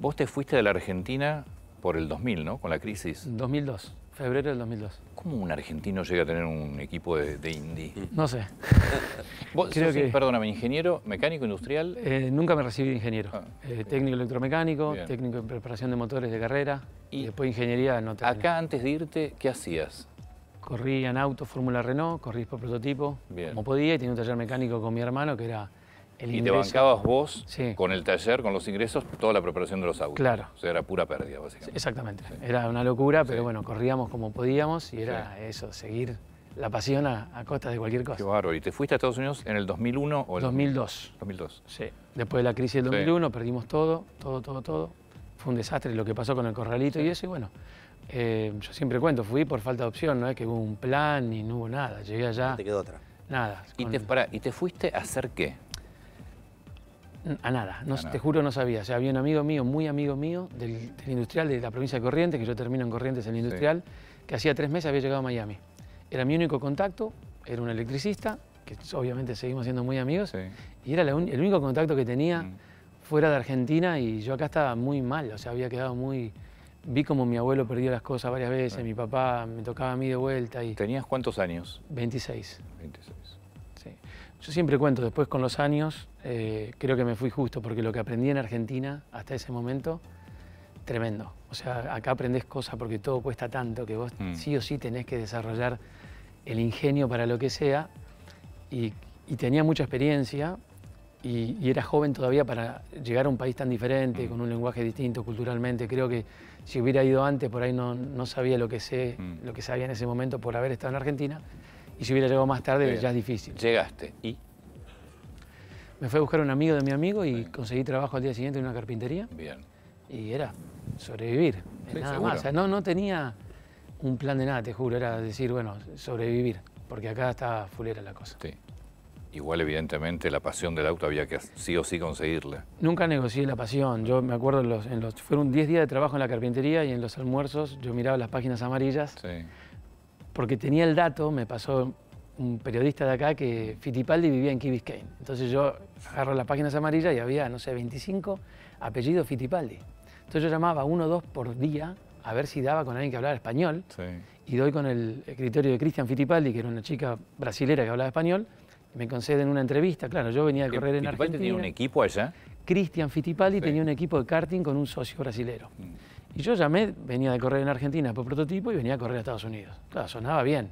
Vos te fuiste de la Argentina por el 2000, ¿no? Con la crisis. 2002, febrero del 2002. ¿Cómo un argentino llega a tener un equipo de, indie? Mm. No sé. ¿Vos Perdóname, ingeniero, mecánico, industrial. Eh, nunca me recibí de ingeniero. Ah, eh, técnico electromecánico, técnico en preparación de motores de carrera y, después ingeniería no Acá antes de irte, ¿qué hacías? Corrí en auto Fórmula Renault, corrí por prototipo, como podía y tenía un taller mecánico con mi hermano que era y te bancabas vos con el taller, con los ingresos, toda la preparación de los autos. Claro. O sea, era pura pérdida, básicamente. Exactamente. Era una locura, pero bueno, corríamos como podíamos y era eso, seguir la pasión a, costa de cualquier cosa. Qué bárbaro. ¿Y te fuiste a Estados Unidos en el 2001 o el 2002? 2002. Sí. Después de la crisis del 2001 perdimos todo, todo, todo, todo. Fue un desastre lo que pasó con el corralito y eso, y bueno, eh, yo siempre cuento, fui por falta de opción, no es que hubo un plan y no hubo nada. Llegué allá. te quedó otra. Nada. ¿Y te fuiste a hacer qué? A nada, no, te juro no sabía. O sea, había un amigo mío, muy amigo mío, del, industrial de la provincia de Corrientes, que yo termino en Corrientes en el industrial, que hacía tres meses había llegado a Miami. Era mi único contacto, era un electricista, que obviamente seguimos siendo muy amigos, y era el único contacto que tenía mm. fuera de Argentina y yo acá estaba muy mal, o sea, había quedado muy... Vi como mi abuelo perdió las cosas varias veces, mi papá me tocaba a mí de vuelta. Y... ¿Tenías cuántos años? 26. 26. Yo siempre cuento, después con los años, eh, creo que me fui justo, porque lo que aprendí en Argentina hasta ese momento, tremendo. O sea, acá aprendes cosas porque todo cuesta tanto que vos mm. sí o sí tenés que desarrollar el ingenio para lo que sea. Y, tenía mucha experiencia y, era joven todavía para llegar a un país tan diferente, mm. con un lenguaje distinto culturalmente. Creo que si hubiera ido antes, por ahí no, sabía lo que, sé, mm. lo que sabía en ese momento por haber estado en Argentina. Y si hubiera llegado más tarde, ya es difícil. Llegaste. ¿Y? Me fui a buscar un amigo de mi amigo y conseguí trabajo al día siguiente en una carpintería. Bien. Y era sobrevivir, nada más. no, no tenía un plan de nada, te juro. Era decir, bueno, sobrevivir, porque acá está fulera la cosa. Sí. Igual, evidentemente, la pasión del auto había que sí o sí conseguirla. Nunca negocié la pasión. Yo me acuerdo, los, en los fueron 10 días de trabajo en la carpintería y en los almuerzos yo miraba las páginas amarillas. Sí porque tenía el dato, me pasó un periodista de acá que Fittipaldi vivía en Key Biscayne. Entonces yo agarro las páginas amarillas y había, no sé, 25 apellidos Fittipaldi. Entonces yo llamaba uno o dos por día a ver si daba con alguien que hablaba español. Y doy con el escritorio de Cristian Fittipaldi, que era una chica brasilera que hablaba español. Y me conceden una entrevista. Claro, yo venía a correr en Argentina. ¿Fittipaldi tenía un equipo allá? Cristian Fittipaldi tenía un equipo de karting con un socio brasilero. Mm. Y yo llamé, venía de correr en Argentina por prototipo y venía a correr a Estados Unidos. Claro, sonaba bien.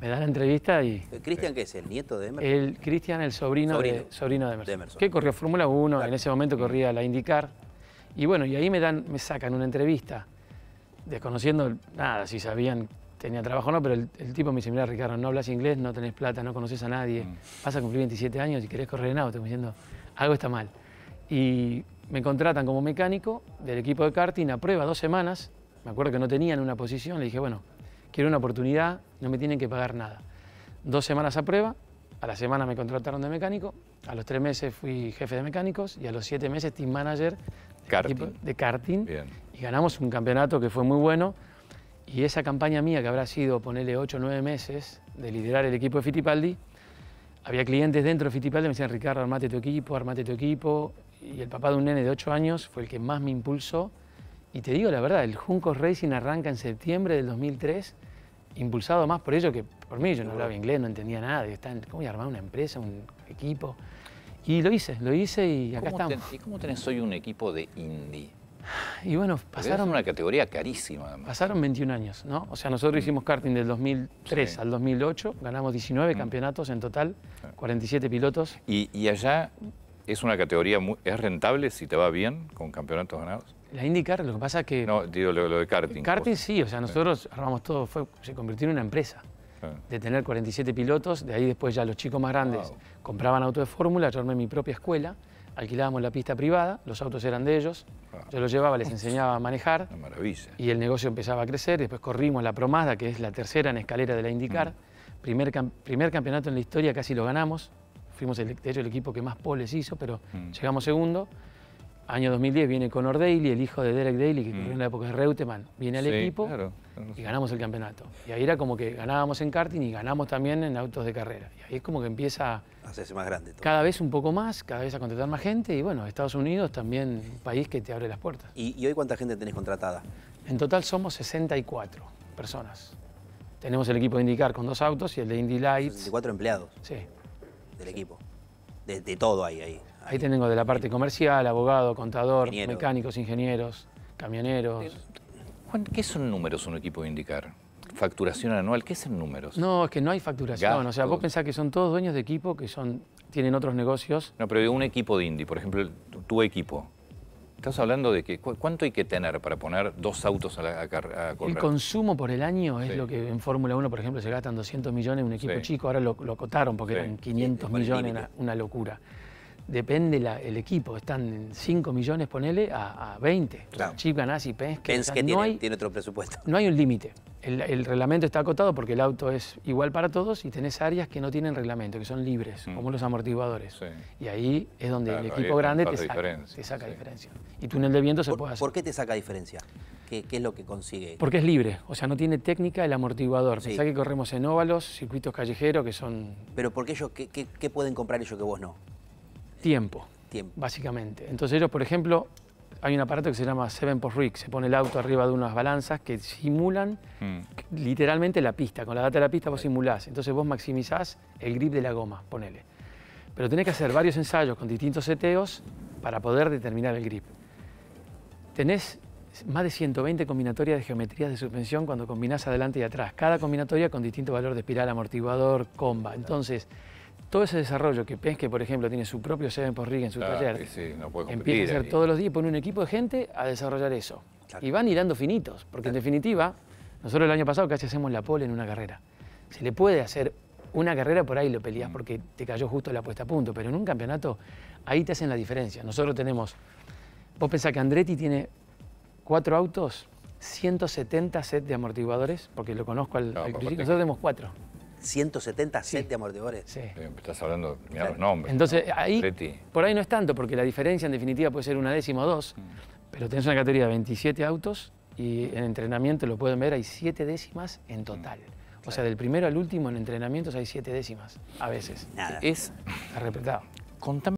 Me dan la entrevista y... Eh, ¿Cristian qué es? ¿El nieto de Emerson? El Cristian, el sobrino, De, sobrino Emerson, Que corrió Fórmula 1, en ese momento corría la IndyCar. Y bueno, y ahí me, dan, me sacan una entrevista, desconociendo nada, si sabían tenía trabajo o no, pero el, tipo me dice, mira Ricardo, no hablas inglés, no tenés plata, no conoces a nadie, mm. vas a cumplir 27 años y querés correr en auto, me diciendo, algo está mal. Y me contratan como mecánico del equipo de karting a prueba dos semanas. Me acuerdo que no tenían una posición, le dije, bueno, quiero una oportunidad, no me tienen que pagar nada. Dos semanas a prueba, a la semana me contrataron de mecánico, a los tres meses fui jefe de mecánicos y a los siete meses team manager De, karting. Y ganamos un campeonato que fue muy bueno. Y esa campaña mía, que habrá sido ponerle ocho o nueve meses de liderar el equipo de Fittipaldi, había clientes dentro de Fittipaldi me decían, Ricardo, armate tu equipo, armate tu equipo, y el papá de un nene de 8 años fue el que más me impulsó. Y te digo la verdad, el Juncos Racing arranca en septiembre del 2003, impulsado más por ello que por mí. Yo no hablaba inglés, no entendía nada. ¿Cómo voy a armar una empresa, un equipo? Y lo hice, lo hice y acá estamos. ¿Y cómo tenés hoy un equipo de indie? Y bueno, pasaron... una categoría carísima. Pasaron 21 años, ¿no? O sea, nosotros mm. hicimos karting del 2003 al 2008, ganamos 19 mm. campeonatos en total, 47 pilotos. Y, y allá ¿Es una categoría, muy, es rentable si te va bien con campeonatos ganados? La IndyCar, lo que pasa es que... No, digo lo, de karting. Karting sí, o sea, nosotros armamos todo, se convirtió en una empresa. Ah. De tener 47 pilotos, de ahí después ya los chicos más grandes compraban autos de fórmula, yo armé mi propia escuela, alquilábamos la pista privada, los autos eran de ellos, ah. yo los llevaba, les enseñaba a manejar. Una maravilla. Y el negocio empezaba a crecer, después corrimos la Promada, que es la tercera en escalera de la IndyCar. Mm. Primer, primer campeonato en la historia casi lo ganamos, fuimos el, de hecho el equipo que más poles hizo, pero mm. llegamos segundo. Año 2010 viene Conor Daly, el hijo de Derek Daly, que mm. en la época de Reutemann, viene al equipo y ganamos el campeonato. Y ahí era como que ganábamos en karting y ganamos también en autos de carrera. Y ahí es como que empieza hacerse más grande. Cada vez un poco más, cada vez a contratar más gente y bueno, Estados Unidos también un país que te abre las puertas. ¿Y, hoy cuánta gente tenés contratada? En total somos 64 personas. Tenemos el equipo de IndyCar con dos autos y el de Indy Lights. 64 empleados. Sí equipo. De, todo ahí ahí. Ahí tengo de la parte comercial, abogado, contador, mecánicos, ingenieros, camioneros. Juan, ¿qué son números un equipo de indicar? facturación anual, ¿qué son números? No, es que no hay facturación. O sea, vos pensás que son todos dueños de equipo que son, tienen otros negocios. No, pero un equipo de Indy, por ejemplo, tu equipo. Estás hablando de que cuánto hay que tener para poner dos autos a, la, correr. El consumo por el año es lo que en Fórmula 1, por ejemplo, se gastan 200 millones en un equipo chico. Ahora lo, cotaron porque eran 500 millones, una locura depende la, el equipo. Están 5 millones, ponele, a, 20. Chip, Ganassi, Penske. Penske no tiene, otro presupuesto. No hay un límite. El, reglamento está acotado porque el auto es igual para todos y tenés áreas que no tienen reglamento, que son libres, como los amortiguadores. Y ahí es donde el equipo grande te saca, diferencia. Te saca diferencia. Y túnel de viento se puede hacer. ¿Por qué te saca diferencia? ¿Qué, es lo que consigue? Porque es libre, o sea, no tiene técnica el amortiguador. Pensá que corremos en óvalos, circuitos callejeros que son... ¿Pero por ellos, qué pueden comprar ellos que vos no? Tiempo. Básicamente. Entonces ellos, por ejemplo, hay un aparato que se llama Seven Post Rig, se pone el auto arriba de unas balanzas que simulan mm. literalmente la pista. Con la data de la pista vos simulás, entonces vos maximizás el grip de la goma, ponele. Pero tenés que hacer varios ensayos con distintos seteos para poder determinar el grip. Tenés más de 120 combinatorias de geometrías de suspensión cuando combinás adelante y atrás, cada combinatoria con distinto valor de espiral, amortiguador, comba. Entonces, todo ese desarrollo que que por ejemplo, tiene su propio Seven por en su taller, empieza a hacer todos los días, pone un equipo de gente a desarrollar eso. Y van hilando finitos, porque en definitiva, nosotros el año pasado casi hacemos la pole en una carrera. Se le puede hacer una carrera por ahí lo peleas mm. porque te cayó justo la puesta a punto, pero en un campeonato ahí te hacen la diferencia. Nosotros tenemos, vos pensás que Andretti tiene cuatro autos, 170 sets de amortiguadores, porque lo conozco al, al Nosotros tenemos cuatro. 170 sí. Eh, estás hablando, mirá los nombres. Entonces, ahí, por ahí no es tanto, porque la diferencia en definitiva puede ser una décima o dos, mm. pero tenés una categoría de 27 autos y en entrenamiento lo pueden ver, hay siete décimas en mm. total. O sea, del primero al último en entrenamientos hay siete décimas, a veces. Es arrepentado. Contame.